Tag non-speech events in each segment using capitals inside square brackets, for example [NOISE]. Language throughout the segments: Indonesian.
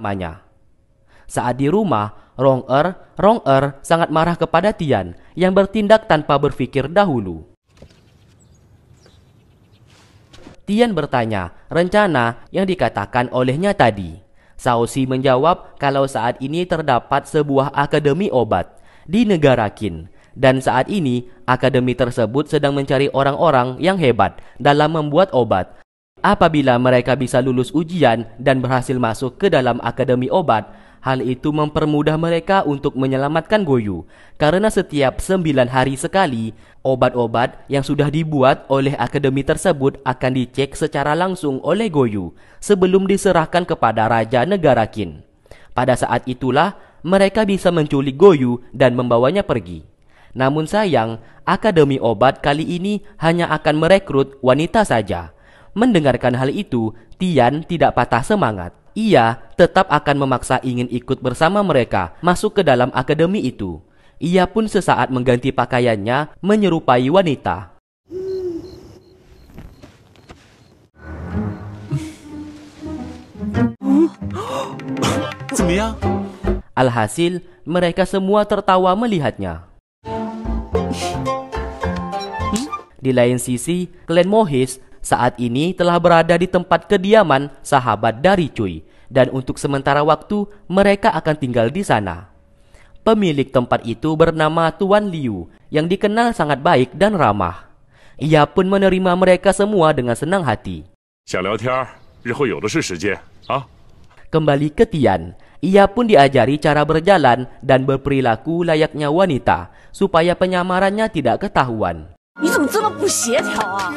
mamanya. Saat di rumah, Rong Er, Rong Er sangat marah kepada Tian yang bertindak tanpa berpikir dahulu. Tian bertanya rencana yang dikatakan olehnya tadi. Saosi menjawab kalau saat ini terdapat sebuah akademi obat di negara Qin dan saat ini akademi tersebut sedang mencari orang-orang yang hebat dalam membuat obat Apabila mereka bisa lulus ujian dan berhasil masuk ke dalam akademi obat, hal itu mempermudah mereka untuk menyelamatkan Goyu karena setiap 9 hari sekali, obat-obat yang sudah dibuat oleh akademi tersebut akan dicek secara langsung oleh Goyu sebelum diserahkan kepada raja negara Qin. Pada saat itulah mereka bisa menculik Goyu dan membawanya pergi. Namun sayang, akademi obat kali ini hanya akan merekrut wanita saja mendengarkan hal itu, Tian tidak patah semangat. Ia tetap akan memaksa ingin ikut bersama mereka masuk ke dalam akademi itu. Ia pun sesaat mengganti pakaiannya menyerupai wanita. Alhasil, mereka semua tertawa melihatnya. Hmm? Di lain sisi, klan Mohis saat ini telah berada di tempat kediaman sahabat dari Cui dan untuk sementara waktu mereka akan tinggal di sana. Pemilik tempat itu bernama Tuan Liu, yang dikenal sangat baik dan ramah. Ia pun menerima mereka semua dengan senang hati. Kembali ke Tian, ia pun diajari cara berjalan dan berperilaku layaknya wanita, supaya penyamarannya tidak ketahuan. 你怎么这么不协调啊！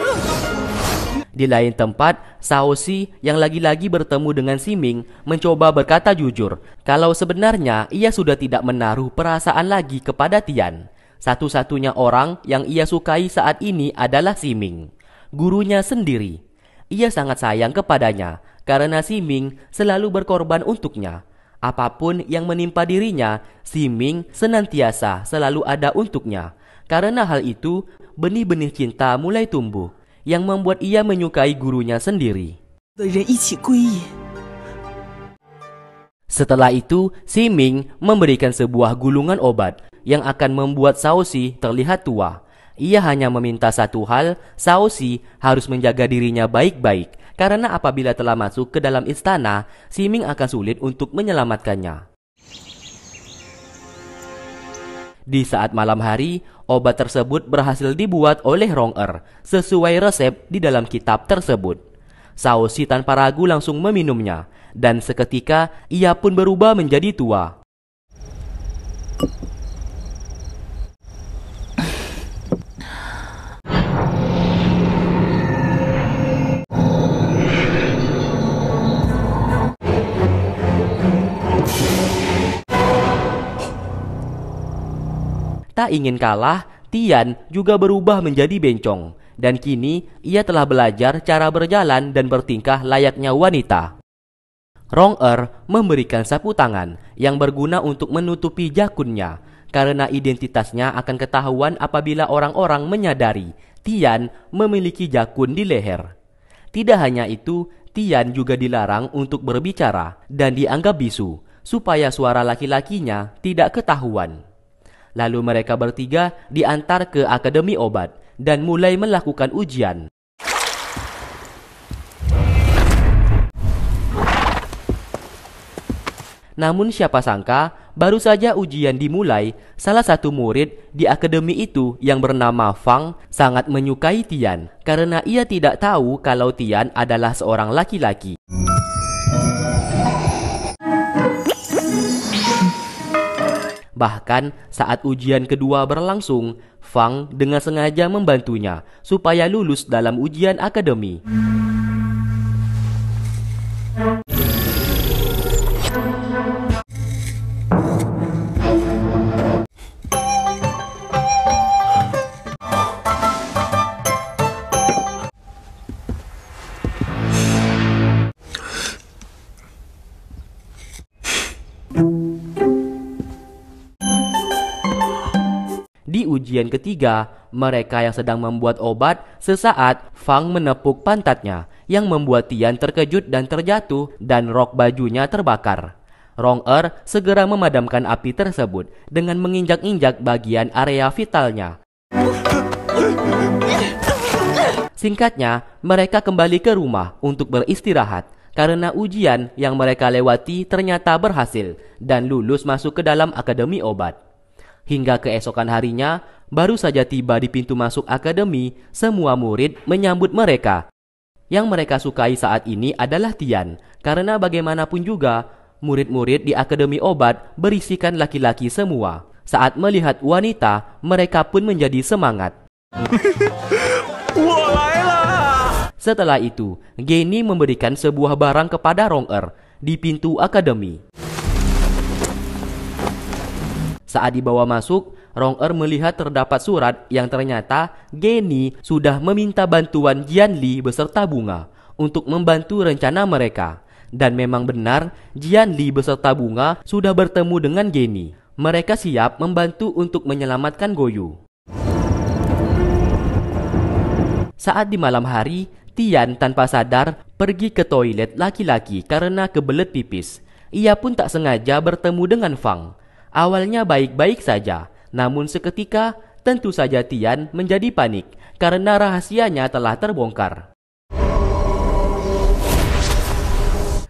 di lain tempat, Saosi yang lagi-lagi bertemu dengan Siming mencoba berkata jujur kalau sebenarnya ia sudah tidak menaruh perasaan lagi kepada Tian. Satu-satunya orang yang ia sukai saat ini adalah Siming, gurunya sendiri. Ia sangat sayang kepadanya karena Siming selalu berkorban untuknya. Apapun yang menimpa dirinya, Siming senantiasa selalu ada untuknya. Karena hal itu, benih-benih cinta mulai tumbuh yang membuat ia menyukai gurunya sendiri. Setelah itu, Si Ming memberikan sebuah gulungan obat yang akan membuat Saosi terlihat tua. Ia hanya meminta satu hal, Saosi harus menjaga dirinya baik-baik karena apabila telah masuk ke dalam istana, Si Ming akan sulit untuk menyelamatkannya. Di saat malam hari, obat tersebut berhasil dibuat oleh Ronger sesuai resep di dalam kitab tersebut. Sausi tanpa ragu langsung meminumnya, dan seketika ia pun berubah menjadi tua. Tak ingin kalah, Tian juga berubah menjadi bencong, dan kini ia telah belajar cara berjalan dan bertingkah layaknya wanita. Rong Er memberikan sapu tangan yang berguna untuk menutupi jakunnya, karena identitasnya akan ketahuan apabila orang-orang menyadari Tian memiliki jakun di leher. Tidak hanya itu, Tian juga dilarang untuk berbicara dan dianggap bisu, supaya suara laki-lakinya tidak ketahuan. Lalu mereka bertiga diantar ke Akademi Obat dan mulai melakukan ujian. Namun siapa sangka, baru saja ujian dimulai, salah satu murid di akademi itu yang bernama Fang sangat menyukai Tian karena ia tidak tahu kalau Tian adalah seorang laki-laki. Bahkan saat ujian kedua berlangsung, Fang dengan sengaja membantunya supaya lulus dalam ujian akademi. ketiga, mereka yang sedang membuat obat, sesaat Fang menepuk pantatnya yang membuat Tian terkejut dan terjatuh dan rok bajunya terbakar. Rong Er segera memadamkan api tersebut dengan menginjak-injak bagian area vitalnya. Singkatnya, mereka kembali ke rumah untuk beristirahat karena ujian yang mereka lewati ternyata berhasil dan lulus masuk ke dalam Akademi Obat. Hingga keesokan harinya, baru saja tiba di pintu masuk akademi, semua murid menyambut mereka. Yang mereka sukai saat ini adalah Tian, karena bagaimanapun juga, murid-murid di Akademi Obat berisikan laki-laki semua. Saat melihat wanita, mereka pun menjadi semangat. [LAUGHS] Setelah itu, Geni memberikan sebuah barang kepada Rong Er di pintu akademi. Saat dibawa masuk, Rong Er melihat terdapat surat yang ternyata Geni sudah meminta bantuan Jian Li beserta bunga untuk membantu rencana mereka. Dan memang benar, Jian Li beserta bunga sudah bertemu dengan Geni. Mereka siap membantu untuk menyelamatkan Goyu. Saat di malam hari, Tian tanpa sadar pergi ke toilet laki-laki karena kebelet pipis. Ia pun tak sengaja bertemu dengan Fang. Awalnya baik-baik saja, namun seketika, tentu saja Tian menjadi panik karena rahasianya telah terbongkar.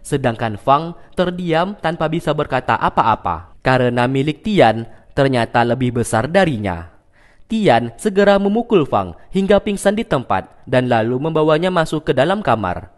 Sedangkan Fang terdiam tanpa bisa berkata apa-apa karena milik Tian ternyata lebih besar darinya. Tian segera memukul Fang hingga pingsan di tempat dan lalu membawanya masuk ke dalam kamar.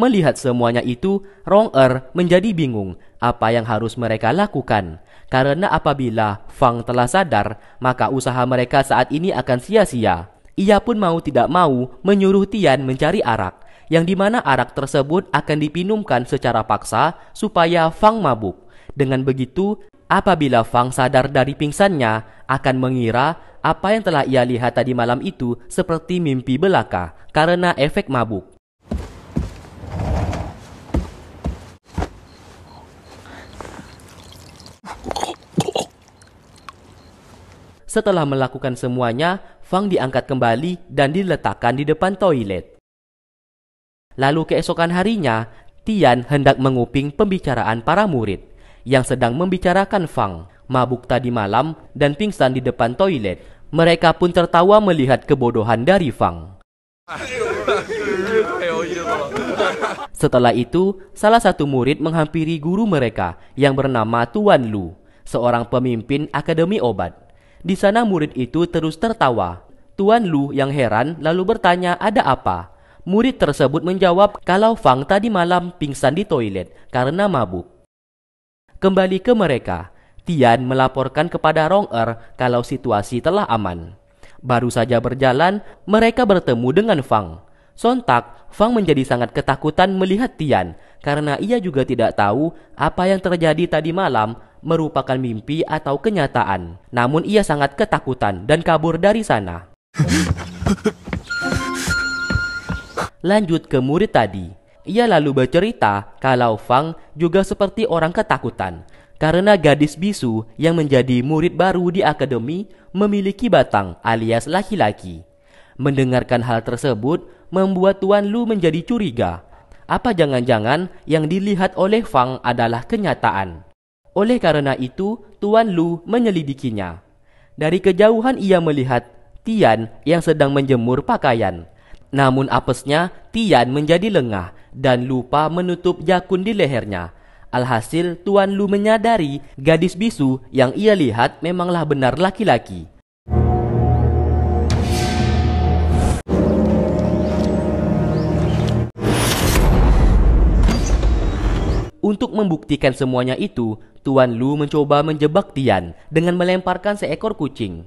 Melihat semuanya itu, Rong Er menjadi bingung apa yang harus mereka lakukan. Karena apabila Fang telah sadar, maka usaha mereka saat ini akan sia-sia. Ia pun mau tidak mau menyuruh Tian mencari arak, yang dimana arak tersebut akan dipinumkan secara paksa supaya Fang mabuk. Dengan begitu, apabila Fang sadar dari pingsannya, akan mengira apa yang telah ia lihat tadi malam itu seperti mimpi belaka karena efek mabuk. Setelah melakukan semuanya, Fang diangkat kembali dan diletakkan di depan toilet. Lalu keesokan harinya, Tian hendak menguping pembicaraan para murid yang sedang membicarakan Fang, mabuk tadi malam dan pingsan di depan toilet. Mereka pun tertawa melihat kebodohan dari Fang. Setelah itu, salah satu murid menghampiri guru mereka yang bernama Tuan Lu, seorang pemimpin akademi obat. Di sana murid itu terus tertawa. Tuan Lu yang heran lalu bertanya ada apa. Murid tersebut menjawab kalau Fang tadi malam pingsan di toilet karena mabuk. Kembali ke mereka, Tian melaporkan kepada Rong Er kalau situasi telah aman. Baru saja berjalan, mereka bertemu dengan Fang. Sontak, Fang menjadi sangat ketakutan melihat Tian karena ia juga tidak tahu apa yang terjadi tadi malam merupakan mimpi atau kenyataan. Namun ia sangat ketakutan dan kabur dari sana. Lanjut ke murid tadi. Ia lalu bercerita kalau Fang juga seperti orang ketakutan karena gadis bisu yang menjadi murid baru di akademi memiliki batang alias laki-laki. Mendengarkan hal tersebut membuat Tuan Lu menjadi curiga. Apa jangan-jangan yang dilihat oleh Fang adalah kenyataan? Oleh karena itu, Tuan Lu menyelidikinya. Dari kejauhan ia melihat Tian yang sedang menjemur pakaian. Namun apesnya, Tian menjadi lengah dan lupa menutup jakun di lehernya. Alhasil, Tuan Lu menyadari gadis bisu yang ia lihat memanglah benar laki-laki. Untuk membuktikan semuanya itu, Tuan Lu mencoba menjebak Tian dengan melemparkan seekor kucing.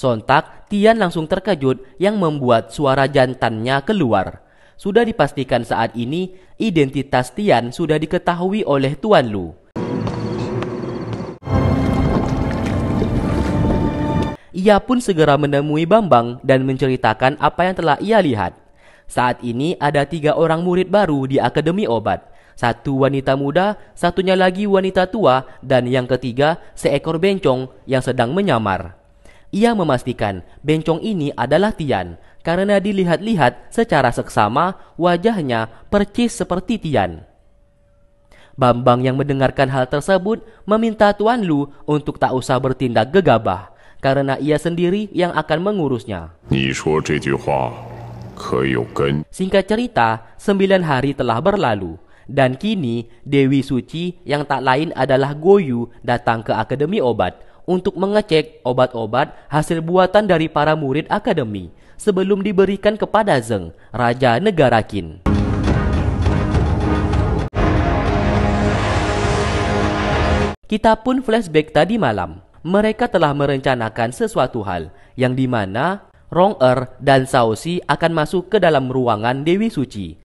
Sontak, Tian langsung terkejut yang membuat suara jantannya keluar. Sudah dipastikan saat ini, identitas Tian sudah diketahui oleh Tuan Lu. Ia pun segera menemui Bambang dan menceritakan apa yang telah ia lihat. Saat ini ada tiga orang murid baru di Akademi Obat satu wanita muda, satunya lagi wanita tua, dan yang ketiga seekor bencong yang sedang menyamar. Ia memastikan bencong ini adalah Tian karena dilihat-lihat secara seksama wajahnya percis seperti Tian. Bambang yang mendengarkan hal tersebut meminta Tuan Lu untuk tak usah bertindak gegabah karena ia sendiri yang akan mengurusnya. Singkat cerita, sembilan hari telah berlalu dan kini Dewi Suci yang tak lain adalah Goyu datang ke Akademi Obat untuk mengecek obat-obat hasil buatan dari para murid Akademi sebelum diberikan kepada Zeng, Raja Negara Qin. Kita pun flashback tadi malam. Mereka telah merencanakan sesuatu hal yang dimana Rong Er dan Si akan masuk ke dalam ruangan Dewi Suci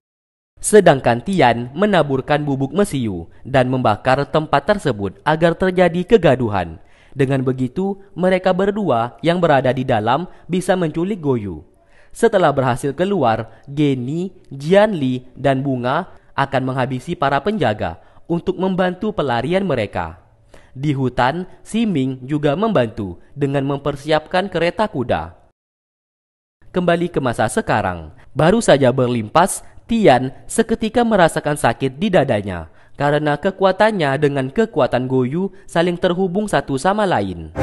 Sedangkan Tian menaburkan bubuk mesiu dan membakar tempat tersebut agar terjadi kegaduhan. Dengan begitu, mereka berdua yang berada di dalam bisa menculik Goyu. Setelah berhasil keluar, Geni, Jianli, dan Bunga akan menghabisi para penjaga untuk membantu pelarian mereka. Di hutan, Siming juga membantu dengan mempersiapkan kereta kuda. Kembali ke masa sekarang, baru saja berlimpas Tian seketika merasakan sakit di dadanya karena kekuatannya dengan kekuatan Goyu saling terhubung satu sama lain.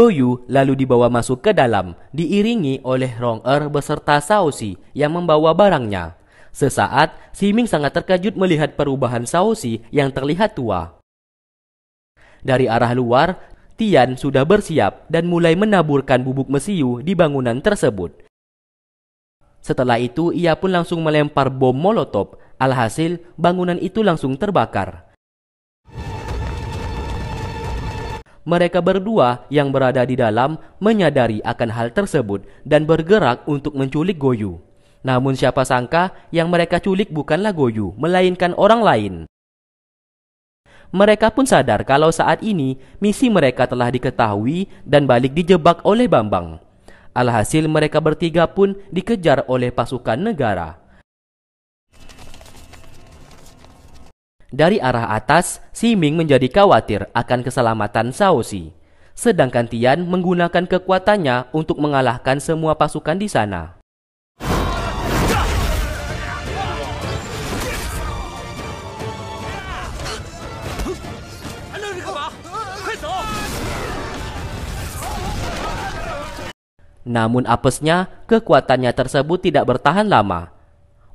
Doyu lalu dibawa masuk ke dalam, diiringi oleh Rong Er beserta Saosi yang membawa barangnya. Sesaat, Si Ming sangat terkejut melihat perubahan Saosi yang terlihat tua. Dari arah luar, Tian sudah bersiap dan mulai menaburkan bubuk mesiu di bangunan tersebut. Setelah itu, ia pun langsung melempar bom molotov. Alhasil, bangunan itu langsung terbakar. mereka berdua yang berada di dalam menyadari akan hal tersebut dan bergerak untuk menculik Goyu. Namun siapa sangka yang mereka culik bukanlah Goyu, melainkan orang lain. Mereka pun sadar kalau saat ini misi mereka telah diketahui dan balik dijebak oleh Bambang. Alhasil mereka bertiga pun dikejar oleh pasukan negara. Dari arah atas, Si Ming menjadi khawatir akan keselamatan Saosi. Sedangkan Tian menggunakan kekuatannya untuk mengalahkan semua pasukan di sana. Namun apesnya, kekuatannya tersebut tidak bertahan lama.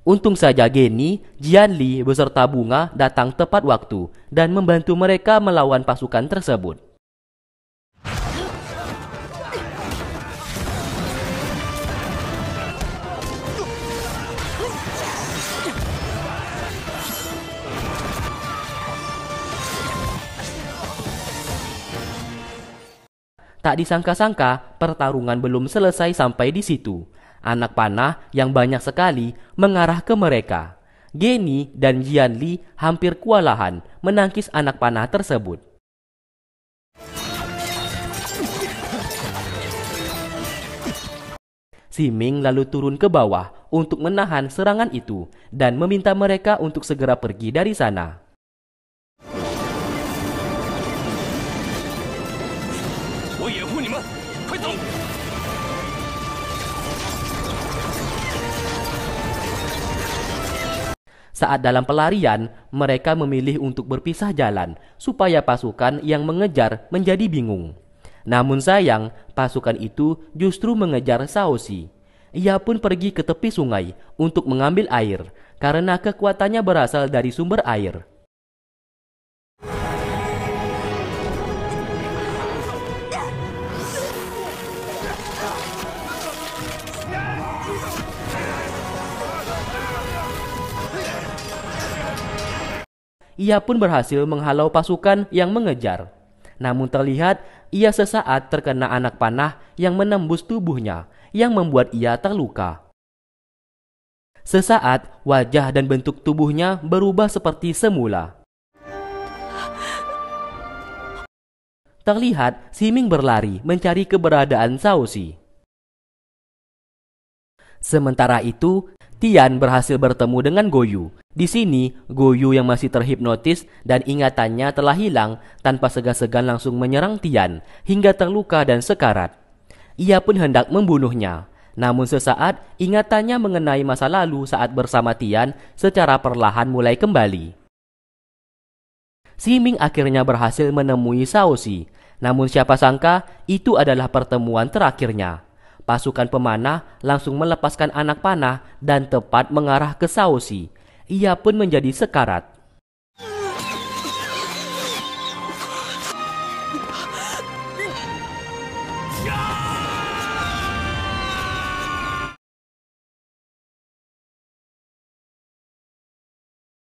Untung saja Geni, Jianli beserta Bunga datang tepat waktu dan membantu mereka melawan pasukan tersebut. Tak disangka-sangka, pertarungan belum selesai sampai di situ anak panah yang banyak sekali mengarah ke mereka. Geni dan Jian Li hampir kewalahan menangkis anak panah tersebut. Si Ming lalu turun ke bawah untuk menahan serangan itu dan meminta mereka untuk segera pergi dari sana. Oh, Saat dalam pelarian, mereka memilih untuk berpisah jalan supaya pasukan yang mengejar menjadi bingung. Namun sayang, pasukan itu justru mengejar Saosi. Ia pun pergi ke tepi sungai untuk mengambil air karena kekuatannya berasal dari sumber air. ia pun berhasil menghalau pasukan yang mengejar. Namun terlihat ia sesaat terkena anak panah yang menembus tubuhnya yang membuat ia terluka. Sesaat wajah dan bentuk tubuhnya berubah seperti semula. Terlihat Siming berlari mencari keberadaan Sausi. Sementara itu, Tian berhasil bertemu dengan Goyu. Di sini, Goyu yang masih terhipnotis dan ingatannya telah hilang tanpa segan-segan langsung menyerang Tian hingga terluka dan sekarat. Ia pun hendak membunuhnya. Namun sesaat, ingatannya mengenai masa lalu saat bersama Tian secara perlahan mulai kembali. Si Ming akhirnya berhasil menemui Saosi. Namun siapa sangka, itu adalah pertemuan terakhirnya. Pasukan pemanah langsung melepaskan anak panah dan tepat mengarah ke Saosi. Ia pun menjadi sekarat.